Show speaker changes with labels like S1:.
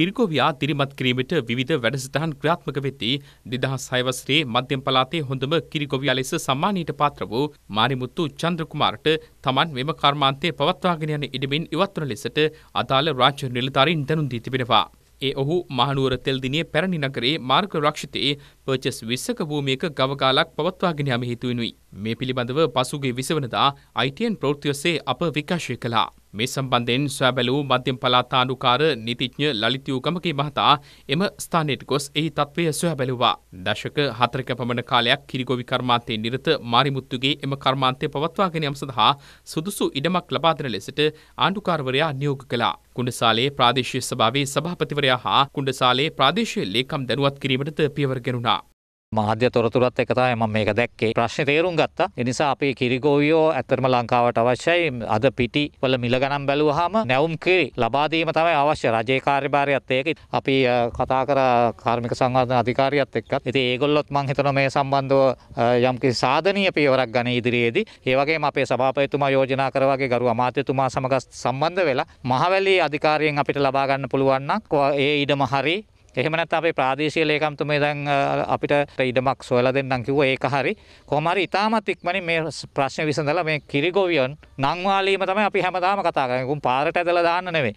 S1: කිරිකෝවියා දිරිමත් කිරීමට විවිධ වැඩසටහන් ක්‍රියාත්මක වෙති දෙදහස් හයවසරේ මධ්‍යම පලාතේ හොඳම කිරිකෝවියා ලෙස සම්මානීට පාත්‍ර වූ මාරිමුත්තු චන්ද්‍රකුමාරට තමන් මෙම කර්මාන්තය පවත්වාගෙන යන ඉඩමින් ඉවත්වන ලෙසට අදාළ රාජ්‍ය නිලධාරීන් දැනුම් දී තිබෙනවා. ඒ ඔහු මහනුවර තෙල්දිනේ පැරණි නගරේ මාර්ග රක්ෂිතයේ පර්චස් විස්සක භූමියක ගවගාලක් පවත්වාගෙන යම හේතුවෙනුයි. මේ පිළිබඳව පසුගේ විසවනදා ITN ප්‍රවෘත්ති ඔස්සේ අප විකාශය කළා. මේ සම්බන්ධයෙන් සොයා බැලූ මධ්‍යම පළාත් ආණ්ඩුකාර නීතිඥ ලලිත් යූගමකී මහතා එම ස්ථානයට ගොස් එහි තත්ත්වය සොයා බැලුවා. දශක 4ක පමණ කාලයක් කිරිගොවි කර්මාන්තයේ නිරත මාරිමුත්තුගේ එම කර්මාන්තය පවත්වාගෙන යාම සඳහා සුදුසු ඉඩමක් ලබා දෙන ලෙසට ආණ්ඩුකාරවරයා නියෝග කළා. කුණ්ඩසාලේ ප්‍රාදේශීය සභාවේ සභාපතිවරයා හා කුණ්ඩසාලේ ප්‍රාදේශීය ලේකම් දැනුවත් කිරීමටද පියවර ගෙනුණා.
S2: මාධ්‍ය තොරතුරත් එක තමයි මම මේක දැක්කේ. ප්‍රශ්නේ තේරුම් ගත්තා. ඒ නිසා අපි කිරිගෝවියෝ ඇත්තටම ලංකාවට අවශ්‍යයි. අද පිටි වල මිල ගණන් බැලුවාම නැවුම් කිරි ලබා දීම තමයි අවශ්‍ය. රජයේ කාර්යභාරයත් ඒක. අපි කතා කර කාර්මික සංවර්ධන අධිකාරියත් එක්කත්. ඉතින් ඒගොල්ලොත් මම හිතනවා මේ සම්බන්ධව යම්කිසි සාධනීය පියවරක් ගන්න ඉදිරියේදී. ඒ වගේම අපේ සභාපතිතුමා යෝජනා කර වගේ ගරු අමාත්‍යතුමා සමග සම්බන්ධ වෙලා මහවැලි අධිකාරියෙන් අපිට ලබා ගන්න පුළුවන් නම් ඒ ඉඩම හරි එහෙම නැත්නම් අපේ ප්‍රාදේශීය ලේකම්තුමේ දැන් අපිට ඉඩමක් සොයලා දෙන්නම් කිව්වා ඒක හරි. කොහොම හරි ඉතාමත් ඉක්මනින් මේ ප්‍රශ්නේ විසඳලා මේ කිරිගොවියන් නංවාලීම තමයි අපි හැමදාම කතා කරන්නේ. කොහොම පාරට ඇදලා දාන්න නෙමෙයි.